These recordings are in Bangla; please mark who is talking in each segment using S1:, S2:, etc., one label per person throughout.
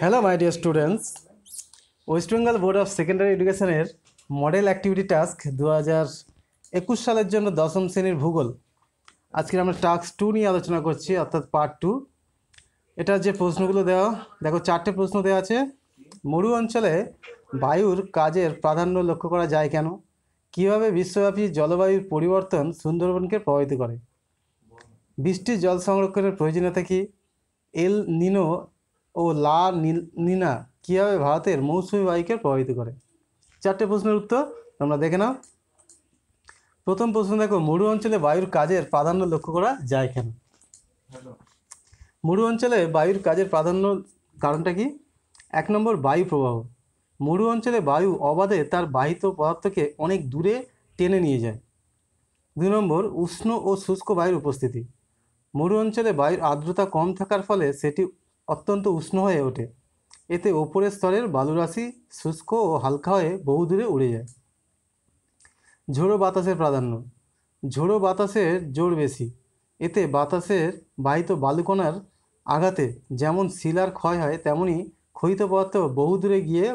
S1: hello my dear students West Bengal board of secondary এডুকেশনের মডেল অ্যাক্টিভিটি টাস্ক দু হাজার একুশ সালের জন্য দশম শ্রেণীর ভূগোল আজকের আমরা টাস্ক টু নিয়ে আলোচনা করছি অর্থাৎ পার্ট টু এটার যে প্রশ্নগুলো দেওয়া দেখো চারটে প্রশ্ন দেওয়া আছে মরু অঞ্চলে বায়ুর কাজের প্রাধান্য লক্ষ্য করা যায় কেন কিভাবে বিশ্বব্যাপী জলবায়ুর পরিবর্তন সুন্দরবনকে প্রভাবিত করে বৃষ্টির জল সংরক্ষণের প্রয়োজনীয়তা কী এল নিনো ও লা নিনা কীভাবে ভারতের মৌসুমি বায়ুকে প্রভাবিত করে চারটে প্রশ্নের উত্তর তোমরা দেখে নাও প্রথম প্রশ্ন দেখো মরু অঞ্চলে বায়ুর কাজের প্রাধান্য লক্ষ্য করা যায় কেন মরু অঞ্চলে বায়ুর কাজের প্রাধান্য কারণটা কি এক নম্বর বায়ু প্রবাহ মরু অঞ্চলে বায়ু অবাধে তার বাহিত পদার্থকে অনেক দূরে টেনে নিয়ে যায় দুই নম্বর উষ্ণ ও শুষ্ক বায়ুর উপস্থিতি মরু অঞ্চলে বায়ুর আর্দ্রতা কম থাকার ফলে সেটি অত্যন্ত উষ্ণ হয়ে ওঠে এতে ওপরের স্তরের বালুরাশি শুষ্ক ও হালকা হয়ে বহুদূরে উড়ে যায় ঝোড়ো বাতাসের প্রাধান্য ঝোড়ো বাতাসের জোর বেশি এতে বাতাসের বাহিত বালুকণার আঘাতে যেমন শিলার ক্ষয় হয় তেমনি ক্ষয়িত পদার্থ বহুদূরে গিয়ে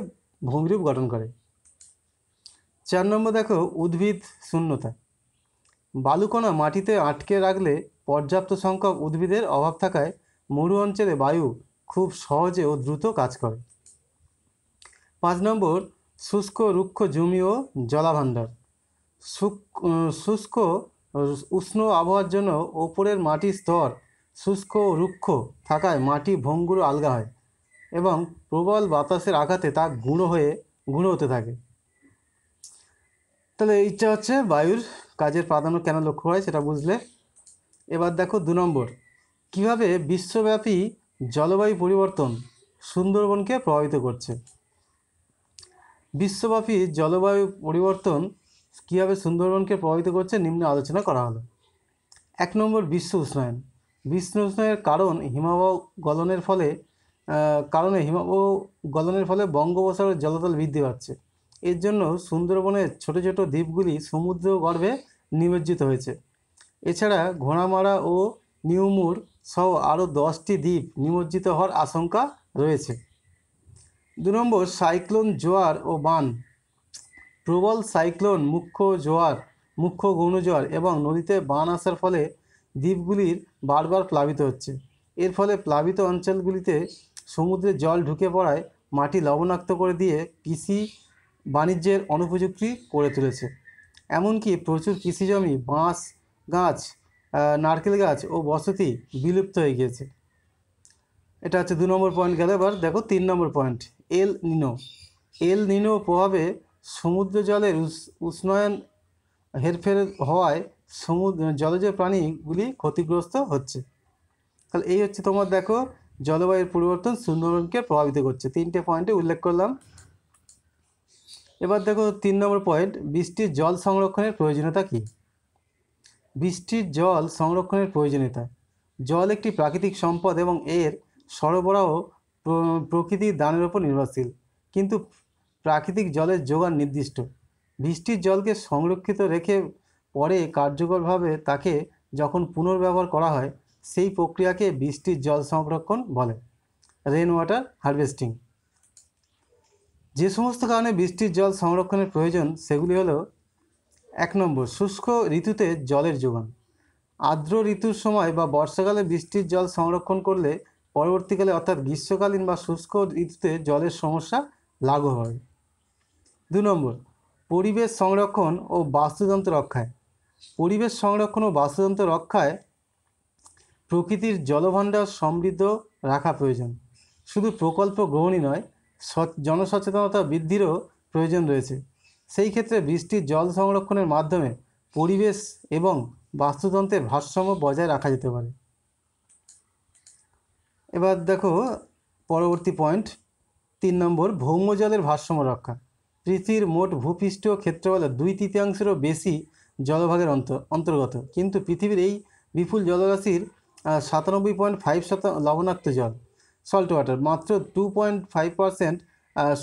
S1: ভঙ্গরূপ গঠন করে চার নম্বর দেখো উদ্ভিদ শূন্যতা বালুকণা মাটিতে আটকে রাখলে পর্যাপ্ত সংখ্যক উদ্ভিদের অভাব থাকায় মরু অঞ্চলে বায়ু খুব সহজে ও দ্রুত কাজ করে পাঁচ নম্বর শুষ্ক রুক্ষ জমি ও জলাভাণ্ডার শুষ্ক উষ্ণ আবহাওয়ার জন্য ওপরের মাটির স্তর শুষ্ক ও রুক্ষ থাকায় মাটি ভঙ্গুর আলগা হয় এবং প্রবল বাতাসের আঘাতে তা গুঁড়ো হয়ে গুঁড়ো হতে থাকে তাহলে ইচ্ছা হচ্ছে বায়ুর কাজের প্রাধান্য কেন লক্ষ্য হয় সেটা বুঝলে এবার দেখো দু নম্বর কিভাবে বিশ্বব্যাপী জলবায়ু পরিবর্তন সুন্দরবনকে প্রভাবিত করছে বিশ্বব্যাপী জলবায়ু পরিবর্তন কীভাবে সুন্দরবনকে প্রভাবিত করছে নিম্নে আলোচনা করা হলো এক নম্বর বিশ্ব উষ্ণায়ন বিশ্ব উষ্ণায়নের কারণ হিমাবহ গলনের ফলে কারণে হিমাবহ গলনের ফলে বঙ্গোপসাগরের জলতল বৃদ্ধি পাচ্ছে এর জন্য সুন্দরবনের ছোট ছোট দ্বীপগুলি সমুদ্র গর্ভে নিমজ্জিত হয়েছে এছাড়া ঘোড়ামারা ও নিউমুর সহ আরও দশটি দ্বীপ নিমজ্জিত হওয়ার আশঙ্কা রয়েছে দু নম্বর সাইক্লোন জোয়ার ও বান প্রবল সাইক্লোন মুখ্য জোয়ার মুখ্য গৌণজোয়ার এবং নদীতে বান আসার ফলে দ্বীপগুলির বারবার প্লাবিত হচ্ছে এর ফলে প্লাবিত অঞ্চলগুলিতে সমুদ্রে জল ঢুকে পড়ায় মাটি লবণাক্ত করে দিয়ে কৃষি বাণিজ্যের অনুপযুক্তি করে তুলেছে এমনকি প্রচুর কৃষি জমি বাঁশ গাছ নারকেল গাছ ও বসতি বিলুপ্ত হয়ে গিয়েছে এটা হচ্ছে দু নম্বর পয়েন্ট গেল এবার দেখো তিন নম্বর পয়েন্ট এল নিনো এল নিনো প্রভাবে সমুদ্র জলের উষ্ণায়ন হেরফের হওয়ায় সমুদ্র জলজ প্রাণীগুলি ক্ষতিগ্রস্ত হচ্ছে তাহলে এই হচ্ছে তোমার দেখো জলবায়ুর পরিবর্তন সুন্দরবনকে প্রভাবিত করছে তিনটে পয়েন্টে উল্লেখ করলাম এবার দেখো তিন নম্বর পয়েন্ট বৃষ্টির জল সংরক্ষণের প্রয়োজনীয়তা কী বৃষ্টির জল সংরক্ষণের প্রয়োজনীয়তা জল একটি প্রাকৃতিক সম্পদ এবং এর সরবরাহ প্রকৃতির দানের উপর নির্ভরশীল কিন্তু প্রাকৃতিক জলের যোগান নির্দিষ্ট বৃষ্টির জলকে সংরক্ষিত রেখে পরে কার্যকরভাবে তাকে যখন পুনর্ব্যবহার করা হয় সেই প্রক্রিয়াকে বৃষ্টির জল সংরক্ষণ বলে রেন ওয়াটার হারভেস্টিং যে সমস্ত কারণে বৃষ্টির জল সংরক্ষণের প্রয়োজন সেগুলি হলো এক নম্বর শুষ্ক ঋতুতে জলের যোগান আর্দ্র ঋতুর সময় বা বর্ষাকালে বৃষ্টির জল সংরক্ষণ করলে পরবর্তীকালে অর্থাৎ গ্রীষ্মকালীন বা শুষ্ক ঋতুতে জলের সমস্যা লাঘু হয় দু নম্বর পরিবেশ সংরক্ষণ ও বাস্তুতন্ত্র রক্ষায় পরিবেশ সংরক্ষণ ও বাস্তুতন্ত্র রক্ষায় প্রকৃতির জলভাণ্ডার সমৃদ্ধ রাখা প্রয়োজন শুধু প্রকল্প গ্রহণই নয় জনসচেতনতা বৃদ্ধিরও প্রয়োজন রয়েছে সেই ক্ষেত্রে বৃষ্টির জল সংরক্ষণের মাধ্যমে পরিবেশ এবং বাস্তুতন্ত্রের ভারসাম্য বজায় রাখা যেতে পারে এবার দেখো পরবর্তী পয়েন্ট তিন নম্বর ভৌমজলের ভারসাম্য রক্ষা পৃথিবীর মোট ভূপৃষ্ঠ ক্ষেত্রফলের দুই তৃতীয়াংশেরও বেশি জলভাগের অন্তর্গত কিন্তু পৃথিবীর এই বিপুল জলরাশির সাতানব্বই পয়েন্ট ফাইভ শতাংশ লবণাক্ত জল সল্ট ওয়াটার মাত্র টু পয়েন্ট ফাইভ পারসেন্ট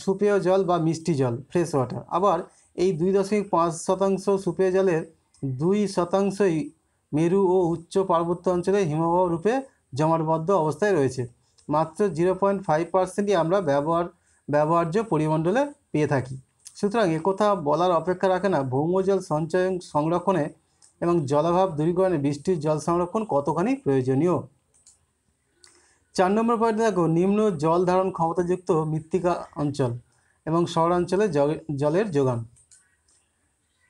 S1: সুপেয় জল বা মিষ্টি জল ফ্রেশ ওয়াটার আবার এই দুই দশমিক পাঁচ শতাংশ সুপেয় জলের দুই শতাংশই মেরু ও উচ্চ পার্বত্য অঞ্চলে হিমবাহ রূপে জমাটবদ্ধ অবস্থায় রয়েছে মাত্র জিরো পয়েন্ট ফাইভ পার্সেন্টই আমরা ব্যবহার ব্যবহার্য পরিমণ্ডলে পেয়ে থাকি সুতরাং একথা বলার অপেক্ষা রাখে না ভৌমজল সঞ্চয় সংরক্ষণে এবং জলাভাব দূরীকরণে বৃষ্টির জল সংরক্ষণ কতখানি প্রয়োজনীয় চার নম্বর পয়েন্ট দেখো নিম্ন জল ধারণ ক্ষমতাযুক্ত মৃত্তিকা অঞ্চল এবং শহরাঞ্চলে জলের যোগান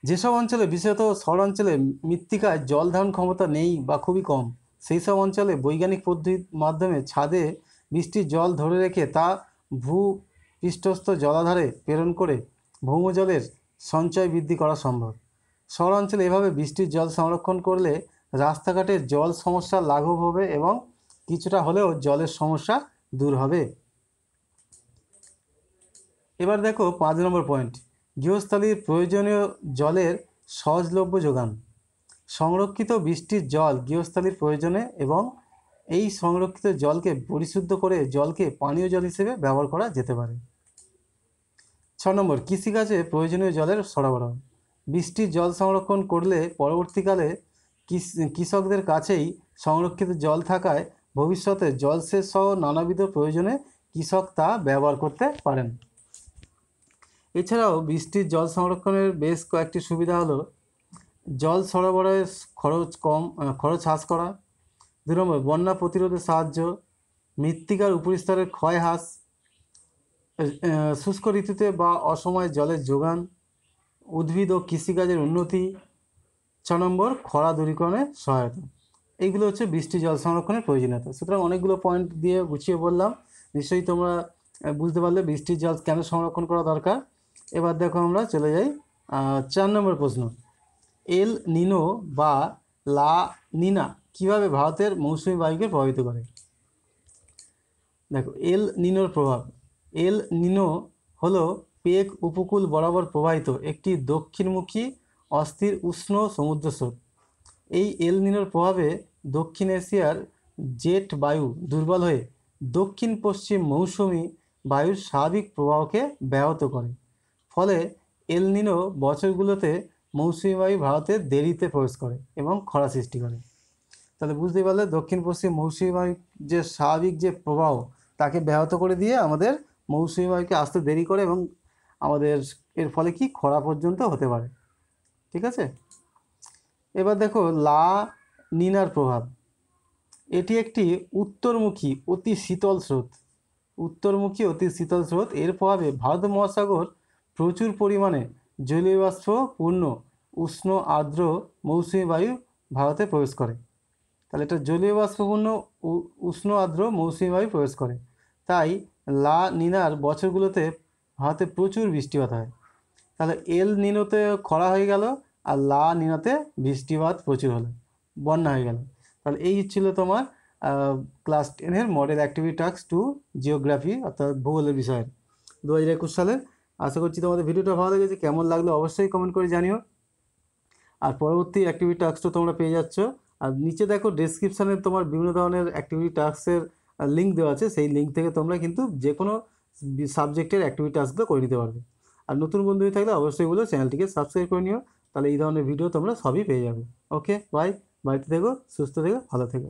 S1: যেসব অঞ্চলে বিশেষত শহরাঞ্চলে মৃত্তিকায় জল ধারণ ক্ষমতা নেই বা খুবই কম সেই সব অঞ্চলে বৈজ্ঞানিক পদ্ধতির মাধ্যমে ছাদে বৃষ্টির জল ধরে রেখে তা ভূপৃষ্ঠস্থ জলাধারে প্রেরণ করে ভৌমজলের সঞ্চয় বৃদ্ধি করা সম্ভব শহরাঞ্চলে এভাবে বৃষ্টির জল সংরক্ষণ করলে রাস্তাঘাটের জল সমস্যা লাঘব হবে এবং কিছুটা হলেও জলের সমস্যা দূর হবে এবার দেখো পাঁচ নম্বর পয়েন্ট গৃহস্থলীর প্রয়োজনীয় জলের সহজলভ্য যোগান সংরক্ষিত বৃষ্টির জল গৃহস্থলীর প্রয়োজনে এবং এই সংরক্ষিত জলকে পরিশুদ্ধ করে জলকে পানীয় জল হিসেবে ব্যবহার করা যেতে পারে ছ নম্বর কৃষিকাজে প্রয়োজনীয় জলের সরবরাহ বৃষ্টির জল সংরক্ষণ করলে পরবর্তীকালে কৃষকদের কাছেই সংরক্ষিত জল থাকায় ভবিষ্যতে জলসেচ সহ নানাবিধ প্রয়োজনে কৃষক তা ব্যবহার করতে পারেন এছাড়াও বৃষ্টির জল সংরক্ষণের বেশ কয়েকটি সুবিধা হলো জল সরবরাহের খরচ কম খরচ হ্রাস করা দু নম্বর বন্যা প্রতিরোধে সাহায্য মৃত্তিকার উপরিস্তরের ক্ষয় হ্রাস শুষ্ক ঋতুতে বা অসময়ে জলের যোগান উদ্ভিদ ও কৃষিকাজের উন্নতি ছ নম্বর খরা দূরীকরণে সহায়তা এইগুলো হচ্ছে বৃষ্টি জল সংরক্ষণের প্রয়োজনীয়তা সুতরাং অনেকগুলো পয়েন্ট দিয়ে গুছিয়ে বললাম নিশ্চয়ই তোমরা বুঝতে পারলে বৃষ্টির জল কেন সংরক্ষণ করা দরকার এবার দেখো আমরা চলে যাই চার নম্বর প্রশ্ন এল নিনো বা লা নিনা কিভাবে ভারতের মৌসুমি বায়ুকে প্রভাবিত করে দেখো এল নিনোর প্রভাব এল নিনো হলো পেক উপকূল বরাবর প্রবাহিত একটি দক্ষিণমুখী অস্থির উষ্ণ সমুদ্র স্রোত এই এলনিনোর প্রভাবে দক্ষিণ এশিয়ার জেট বায়ু দুর্বল হয়ে দক্ষিণ পশ্চিম মৌসুমি বায়ুর স্বাভাবিক প্রবাহকে ব্যাহত করে ফলে এলনিনো বছরগুলোতে মৌসুমি বায়ু ভারতে দেরিতে প্রবেশ করে এবং খরা সৃষ্টি করে তাহলে বুঝতে পারলে দক্ষিণ পশ্চিম মৌসুমি বায়ুর যে স্বাভাবিক যে প্রবাহ তাকে ব্যাহত করে দিয়ে আমাদের মৌসুমি বায়ুকে আসতে দেরি করে এবং আমাদের এর ফলে কি খরা পর্যন্ত হতে পারে ঠিক আছে এবার দেখো লা নিনার প্রভাব এটি একটি উত্তরমুখী অতি শীতল স্রোত উত্তরমুখী অতি শীতল স্রোত এর প্রভাবে ভারত মহাসাগর প্রচুর পরিমাণে জলীয় পূর্ণ উষ্ণ আর্দ্র মৌসুমি বায়ু ভারতে প্রবেশ করে তাহলে এটা জলীয় বাষ্পপূর্ণ উষ্ণ আর্দ্র মৌসুমি বায়ু প্রবেশ করে তাই লা নিনার বছরগুলোতে ভারতে প্রচুর বৃষ্টিপাত হয় তাহলে এল নিনোতে খরা হয়ে গেল আর লা নিনাতে বৃষ্টিপাত প্রচুর হলো বন্যা হয়ে গেল তাহলে এই ছিল তোমার ক্লাস টেনের model activity task two geography অর্থাৎ ভূগোলের বিষয়ে দু হাজার একুশ সালের আশা করছি তোমাদের ভিডিওটা ভালো লেগেছে কেমন লাগলো অবশ্যই কমেন্ট করে জানিও আর পরবর্তী অ্যাক্টিভিটি টাস্কটা তোমরা পেয়ে যাচ্ছ আর নিচে দেখো ডিসক্রিপশানে তোমার বিভিন্ন ধরনের অ্যাক্টিভিটি টাস্কের লিঙ্ক দেওয়া আছে সেই লিঙ্ক থেকে তোমরা কিন্তু যে কোনো সাবজেক্টের অ্যাক্টিভিটি টাস্কগুলো করে নিতে পারবে আর নতুন বন্ধু থাকলে অবশ্যই বলো চ্যানেলটিকে সাবস্ক্রাইব করে নিও তাহলে এই ধরনের ভিডিও তোমরা সবই পেয়ে যাবে ওকে বাই বাড়িতে থেকো সুস্থ থেকো ভালো থেকো